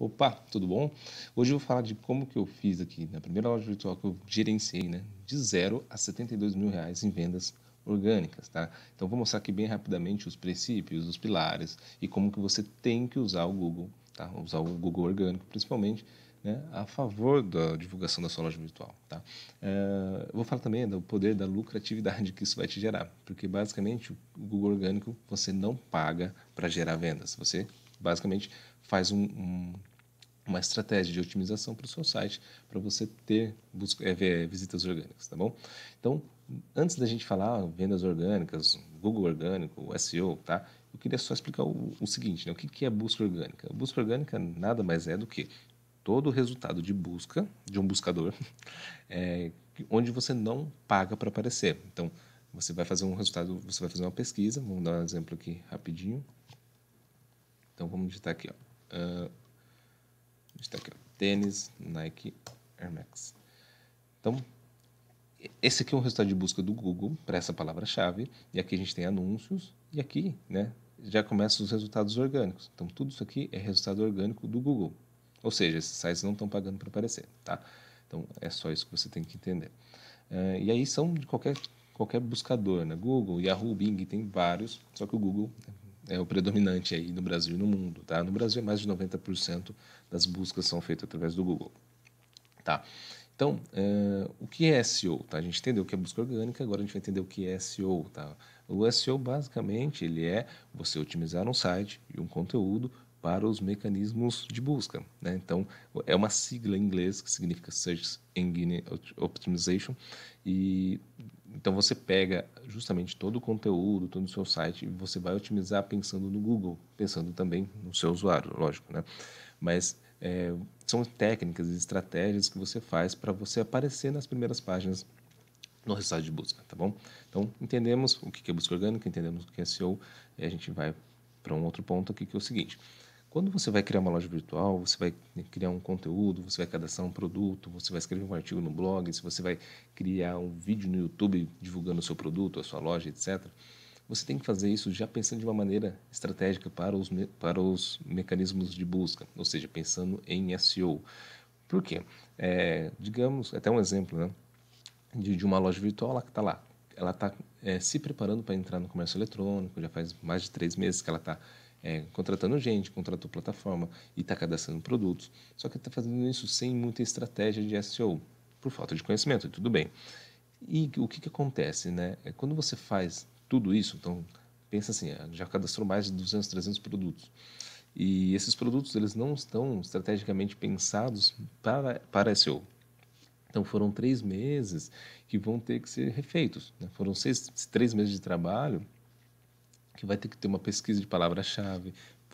Opa, tudo bom? Hoje eu vou falar de como que eu fiz aqui na primeira loja virtual que eu gerenciei, né? De zero a 72 mil reais em vendas orgânicas, tá? Então vou mostrar aqui bem rapidamente os princípios, os pilares e como que você tem que usar o Google, tá? Usar o Google orgânico principalmente, né? A favor da divulgação da sua loja virtual, tá? Eh, vou falar também do poder da lucratividade que isso vai te gerar, porque basicamente o Google orgânico você não paga para gerar vendas, você basicamente faz um, um uma estratégia de otimização para o seu site, para você ter busca, é, visitas orgânicas, tá bom? Então, antes da gente falar ah, vendas orgânicas, Google orgânico, SEO, tá? Eu queria só explicar o, o seguinte, né? O que, que é busca orgânica? A busca orgânica nada mais é do que todo o resultado de busca de um buscador, é, onde você não paga para aparecer. Então, você vai fazer um resultado, você vai fazer uma pesquisa. Vamos dar um exemplo aqui rapidinho. Então, vamos digitar aqui, ó. Uh, Está aqui, é Tênis, Nike, Air Max. Então, esse aqui é o resultado de busca do Google para essa palavra-chave. E aqui a gente tem anúncios. E aqui, né, já começam os resultados orgânicos. Então, tudo isso aqui é resultado orgânico do Google. Ou seja, esses sites não estão pagando para aparecer, tá? Então, é só isso que você tem que entender. Uh, e aí são de qualquer, qualquer buscador, né? Google, Yahoo, Bing, tem vários, só que o Google é é o predominante aí no Brasil e no mundo, tá? No Brasil, mais de 90% das buscas são feitas através do Google, tá? Então, é, o que é SEO? Tá? A gente entendeu o que é busca orgânica, agora a gente vai entender o que é SEO, tá? O SEO, basicamente, ele é você otimizar um site e um conteúdo para os mecanismos de busca. Né? Então, é uma sigla em inglês que significa Search Engine Optimization e então você pega justamente todo o conteúdo, todo o seu site e você vai otimizar pensando no Google, pensando também no seu usuário, lógico, né? Mas é, são técnicas e estratégias que você faz para você aparecer nas primeiras páginas no resultado de busca, tá bom? Então entendemos o que é busca orgânica, entendemos o que é SEO e a gente vai para um outro ponto aqui que é o seguinte. Quando você vai criar uma loja virtual, você vai criar um conteúdo, você vai cadastrar um produto, você vai escrever um artigo no blog, se você vai criar um vídeo no YouTube divulgando o seu produto, a sua loja, etc. Você tem que fazer isso já pensando de uma maneira estratégica para os, para os mecanismos de busca, ou seja, pensando em SEO. Por quê? É, digamos, até um exemplo né, de, de uma loja virtual lá que está lá. Ela está é, se preparando para entrar no comércio eletrônico, já faz mais de três meses que ela está é, contratando gente, contratou plataforma e está cadastrando produtos. Só que está fazendo isso sem muita estratégia de SEO, por falta de conhecimento, tudo bem. E o que, que acontece? Né? É quando você faz tudo isso, então pensa assim, ah, já cadastrou mais de 200, 300 produtos. E esses produtos eles não estão estrategicamente pensados para, para SEO. Então foram três meses que vão ter que ser refeitos. Né? Foram seis, três meses de trabalho que vai ter que ter uma pesquisa de palavra-chave.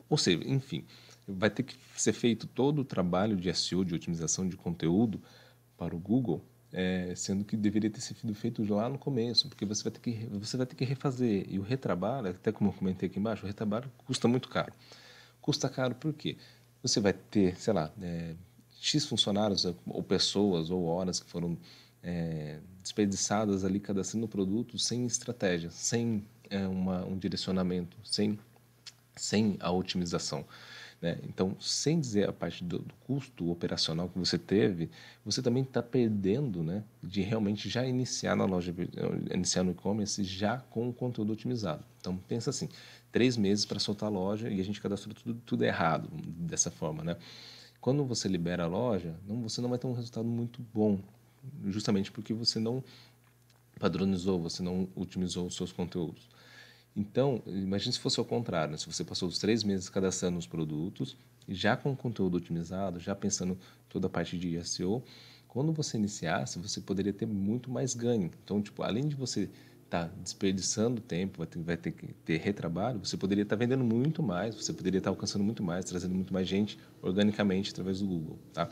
Ou seja, enfim, vai ter que ser feito todo o trabalho de SEO, de otimização de conteúdo para o Google, é, sendo que deveria ter sido feito lá no começo, porque você vai ter que você vai ter que refazer e o retrabalho, até como eu comentei aqui embaixo, o retrabalho custa muito caro. Custa caro por quê? Você vai ter, sei lá, é, x funcionários é, ou pessoas ou horas que foram é, desperdiçadas ali cadastrando o produto sem estratégia, sem é, uma, um direcionamento, sem, sem a otimização. Né? Então, sem dizer a parte do, do, custo operacional que você teve, você também está perdendo né, de realmente já iniciar na loja, iniciar no e-commerce já com o conteúdo otimizado. Então, pensa assim, três meses para soltar a loja e a gente cadastrou tudo, tudo errado dessa forma. Né? Quando você libera a loja, não, você não vai ter um resultado muito bom, justamente porque você não padronizou, você não otimizou os seus conteúdos. Então, imagine se fosse ao contrário, né? se você passou os três meses cadastrando os produtos, já com o conteúdo otimizado, já pensando toda a parte de SEO, quando você iniciasse, você poderia ter muito mais ganho. Então, tipo, além de você estar tá desperdiçando tempo, vai ter, vai ter que ter retrabalho, você poderia estar tá vendendo muito mais, você poderia estar tá alcançando muito mais, trazendo muito mais gente organicamente através do Google, tá?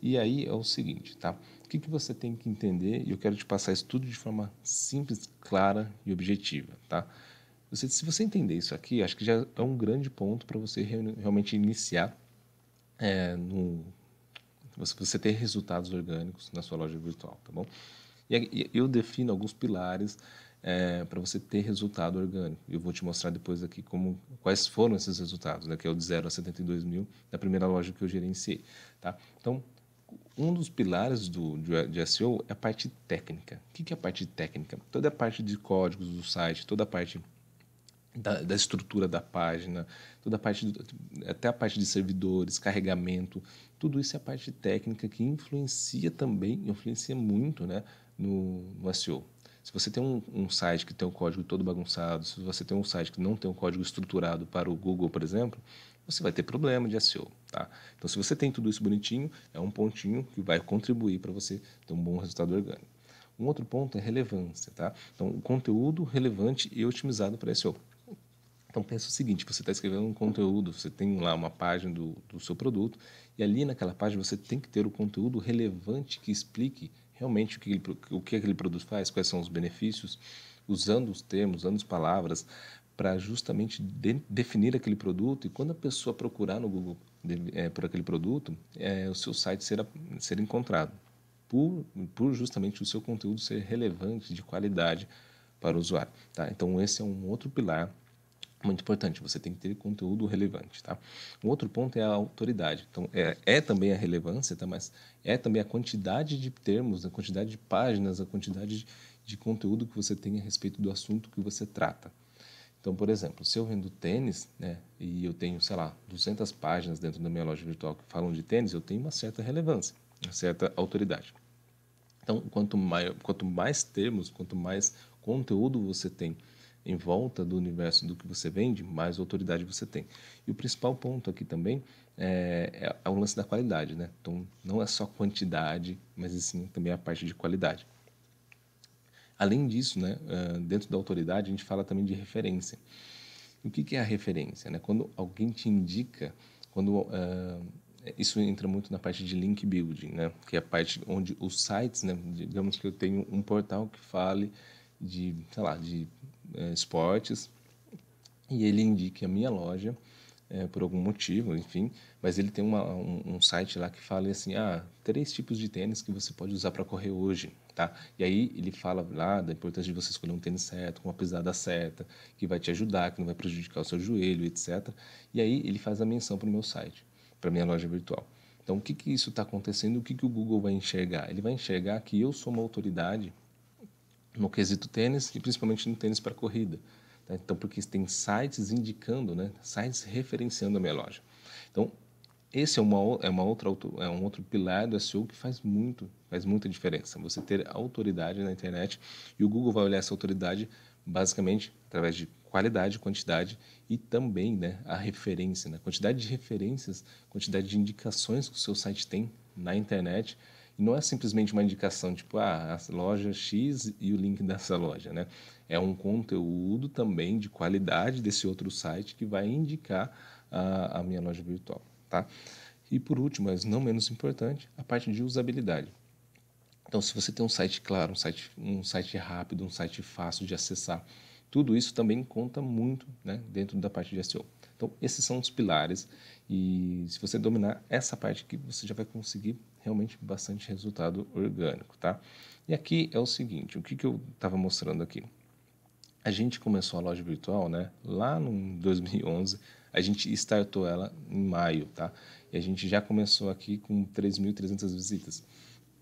E aí é o seguinte, tá? O que, que você tem que entender, e eu quero te passar isso tudo de forma simples, clara e objetiva, tá? Você, se você entender isso aqui, acho que já é um grande ponto para você realmente iniciar é, no, você ter resultados orgânicos na sua loja virtual, tá bom? E eu defino alguns pilares é, para você ter resultado orgânico. Eu vou te mostrar depois aqui como, quais foram esses resultados, né, que é o de 0 a 72 mil da primeira loja que eu gerenciei. Tá? Então, um dos pilares do, de, SEO é a parte técnica. O que, que é a parte técnica? Toda a parte de códigos do site, toda a parte da, da, estrutura da página, toda a parte do, até a parte de servidores, carregamento, tudo isso é a parte técnica que influencia também, influencia muito né, no, no SEO. Se você tem um, um, site que tem um código todo bagunçado, se você tem um site que não tem um código estruturado para o Google, por exemplo, você vai ter problema de SEO. Tá? Então, se você tem tudo isso bonitinho, é um pontinho que vai contribuir para você ter um bom resultado orgânico. Um outro ponto é relevância. Tá? Então, conteúdo relevante e otimizado para SEO. Então pensa o seguinte: você está escrevendo um conteúdo, você tem lá uma página do, do seu produto, e ali naquela página você tem que ter o conteúdo relevante que explique realmente o que, ele, o que aquele produto faz, quais são os benefícios, usando os termos, usando as palavras, para justamente de, definir aquele produto. E quando a pessoa procurar no Google de, é, por aquele produto, é, o seu site será, ser encontrado, por, por justamente o seu conteúdo ser relevante, de qualidade para o usuário. Tá? Então, esse é um outro pilar muito importante, você tem que ter conteúdo relevante, tá? Um outro ponto é a autoridade. Então, é, é também a relevância, tá? Mas é também a quantidade de termos, a quantidade de páginas, a quantidade de, de conteúdo que você tem a respeito do assunto que você trata. Então, por exemplo, se eu vendo tênis, né, e eu tenho, sei lá, 200 páginas dentro da minha loja virtual que falam de tênis, eu tenho uma certa relevância, uma certa autoridade. Então, quanto, maior, quanto mais termos, quanto mais conteúdo você tem em volta do universo do que você vende, mais autoridade você tem. E o principal ponto aqui também é, é, é o lance da qualidade, né? Então, não é só quantidade, mas sim também a parte de qualidade. Além disso, né, dentro da autoridade, a gente fala também de referência. O que é a referência? Né? Quando alguém te indica, quando uh, isso entra muito na parte de link building, né? que é a parte onde os sites, né, digamos que eu tenho um portal que fale de, sei lá, de é, esportes e ele indica a minha loja é, por algum motivo, enfim, mas ele tem uma, um, um, site lá que fala assim, ah, três tipos de tênis que você pode usar para correr hoje, tá? E aí ele fala lá da importância de você escolher um tênis certo, com uma pesada certa, que vai te ajudar, que não vai prejudicar o seu joelho, etc. E aí ele faz a menção para o meu site, para minha loja virtual. Então, o que, que isso está acontecendo? O que, que o Google vai enxergar? Ele vai enxergar que eu sou uma autoridade no quesito tênis e principalmente no tênis para corrida. Tá? Então, porque tem sites indicando, né? sites referenciando a minha loja. Então, esse é, uma, é, uma outra, é um outro pilar do SEO que faz muito, faz muita diferença. Você ter autoridade na internet e o Google vai olhar essa autoridade basicamente através de qualidade, quantidade e também né, a referência, né? quantidade de referências, quantidade de indicações que o seu site tem na internet não é simplesmente uma indicação tipo ah, a loja X e o link dessa loja, né? É um conteúdo também de qualidade desse outro site que vai indicar a, a minha loja virtual, tá? E por último, mas não menos importante, a parte de usabilidade. Então, se você tem um site claro, um site, um site rápido, um site fácil de acessar, tudo isso também conta muito né, dentro da parte de SEO. Então, esses são os pilares e se você dominar essa parte aqui, você já vai conseguir realmente bastante resultado orgânico, tá? E aqui é o seguinte, o que, que eu estava mostrando aqui? A gente começou a loja virtual, né? Lá no 2011, a gente startou ela em maio, tá? E a gente já começou aqui com 3.300 visitas.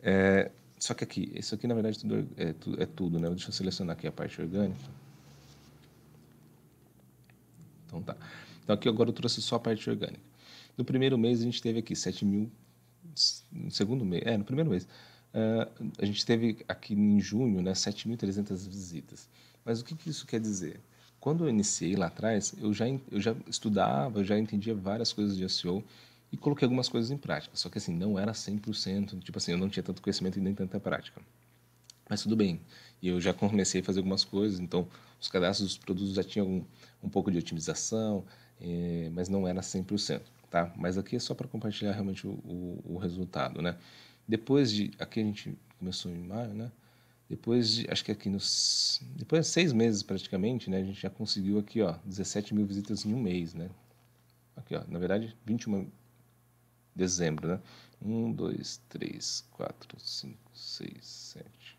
É, só que aqui, isso aqui na verdade tudo é, tudo, é tudo, né? Deixa eu selecionar aqui a parte orgânica. Então tá. Então aqui agora eu trouxe só a parte orgânica. No primeiro mês a gente teve aqui 7 mil no segundo mês, é, no primeiro mês, uh, a gente teve aqui em junho né, 7.300 visitas. Mas o que, que isso quer dizer? Quando eu iniciei lá atrás, eu já, eu já estudava, eu já entendia várias coisas de SEO e coloquei algumas coisas em prática. Só que assim, não era 100%, tipo assim, eu não tinha tanto conhecimento e nem tanta prática. Mas tudo bem. E eu já comecei a fazer algumas coisas, então os cadastros dos produtos já tinham um, um pouco de otimização, eh, mas não era 100% tá? Mas aqui é só para compartilhar realmente o, o, o, resultado, né? Depois de, aqui a gente começou em maio, né? Depois de, acho que aqui nos, depois de seis meses praticamente, né? A gente já conseguiu aqui, ó, 17 mil visitas em um mês, né? Aqui, ó, na verdade, 21 de dezembro, né? 1, 2, 3, 4, 5, 6, 7...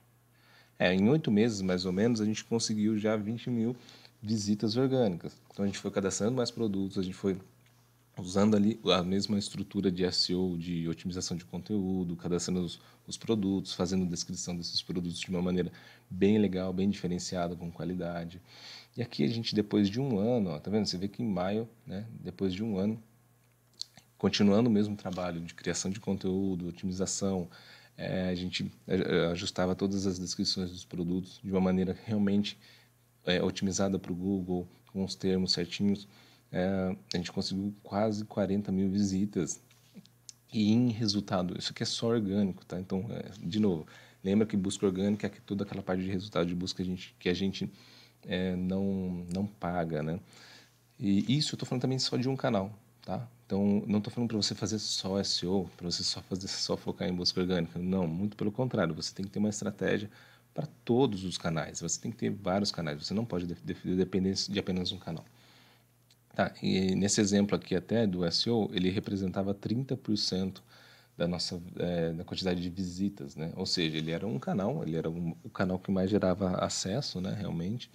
É, em oito meses, mais ou menos, a gente conseguiu já 20 mil visitas orgânicas. Então, a gente foi cadastrando mais produtos, a gente foi usando ali a mesma estrutura de SEO, de otimização de conteúdo, cadastrando os, os, produtos, fazendo descrição desses produtos de uma maneira bem legal, bem diferenciada, com qualidade. E aqui a gente, depois de um ano, ó, tá vendo? Você vê que em maio, né, depois de um ano, continuando o mesmo trabalho de criação de conteúdo, otimização, é, a gente é, é, ajustava todas as descrições dos produtos de uma maneira realmente é, otimizada para o Google, com os termos certinhos é, a gente conseguiu quase 40 mil visitas. E em resultado, isso aqui é só orgânico, tá? Então, é, de novo, lembra que busca orgânica é toda aquela parte de resultado de busca que a gente, que a gente é, não, não paga, né? E isso eu estou falando também só de um canal, tá? Então, não estou falando para você fazer só SEO, para você só fazer só focar em busca orgânica. Não, muito pelo contrário, você tem que ter uma estratégia para todos os canais. Você tem que ter vários canais. Você não pode depender de apenas um canal. Tá, e nesse exemplo aqui até do SEO, ele representava 30% da nossa é, da quantidade de visitas, né? Ou seja, ele era um canal, ele era um, o canal que mais gerava acesso, né, realmente.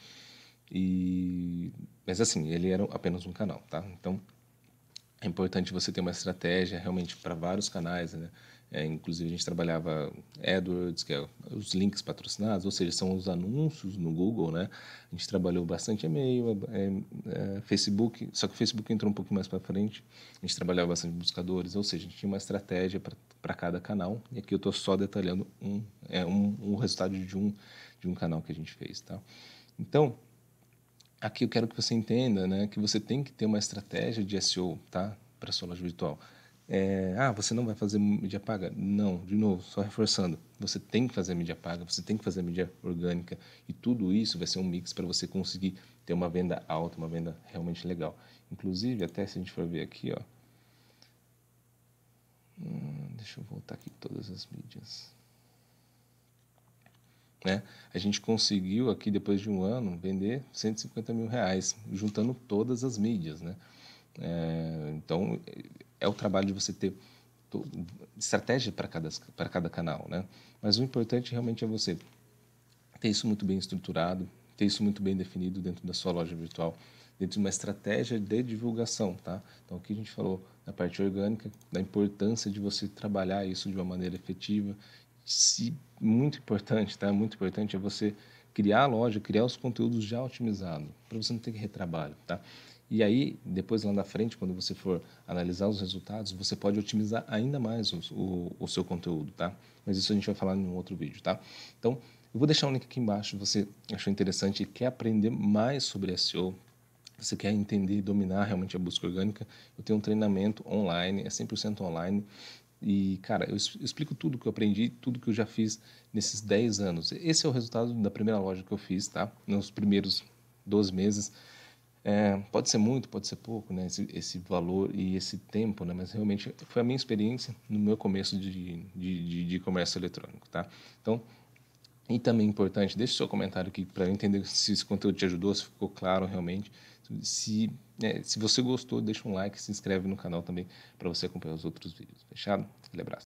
E mas assim, ele era apenas um canal, tá? Então é importante você ter uma estratégia realmente para vários canais, né? É, inclusive, a gente trabalhava AdWords, que é os links patrocinados, ou seja, são os anúncios no Google, né? A gente trabalhou bastante e-mail, é, é, é Facebook, só que o Facebook entrou um pouco mais para frente. A gente trabalhava bastante buscadores, ou seja, a gente tinha uma estratégia para cada canal. E aqui eu estou só detalhando um, é, um, um resultado de um, de um canal que a gente fez, tá? Então, aqui eu quero que você entenda, né? Que você tem que ter uma estratégia de SEO, tá? Para sua loja virtual. É, ah, você não vai fazer mídia paga? Não, de novo, só reforçando. Você tem que fazer mídia paga, você tem que fazer mídia orgânica e tudo isso vai ser um mix para você conseguir ter uma venda alta, uma venda realmente legal. Inclusive, até se a gente for ver aqui, ó. Hum, deixa eu voltar aqui todas as mídias. Né? A gente conseguiu aqui, depois de um ano, vender 150 mil reais, juntando todas as mídias, né? É, então, é o trabalho de você ter estratégia para cada, para cada canal, né? Mas o importante realmente é você ter isso muito bem estruturado, ter isso muito bem definido dentro da sua loja virtual, dentro de uma estratégia de divulgação, tá? Então, aqui a gente falou na parte orgânica, da importância de você trabalhar isso de uma maneira efetiva. Se, muito importante, tá? Muito importante é você criar a loja, criar os conteúdos já otimizados, para você não ter que retrabalho, tá? E aí, depois lá na frente, quando você for analisar os resultados, você pode otimizar ainda mais o, o, o seu conteúdo, tá? Mas isso a gente vai falar em um outro vídeo, tá? Então, eu vou deixar um link aqui embaixo, você achou interessante e quer aprender mais sobre SEO, você quer entender e dominar realmente a busca orgânica, eu tenho um treinamento online, é 100% online. E, cara, eu explico tudo que eu aprendi, tudo que eu já fiz nesses 10 anos. Esse é o resultado da primeira loja que eu fiz, tá? Nos primeiros 12 meses. É, pode ser muito, pode ser pouco, né? Esse, esse, valor e esse tempo, né? Mas realmente foi a minha experiência no meu começo de, de, de, de comércio eletrônico, tá? Então, e também importante, deixe seu comentário aqui para entender se esse conteúdo te ajudou, se ficou claro realmente. Se, né, se você gostou, deixa um like, se inscreve no canal também para você acompanhar os outros vídeos. Fechado? Um abraço.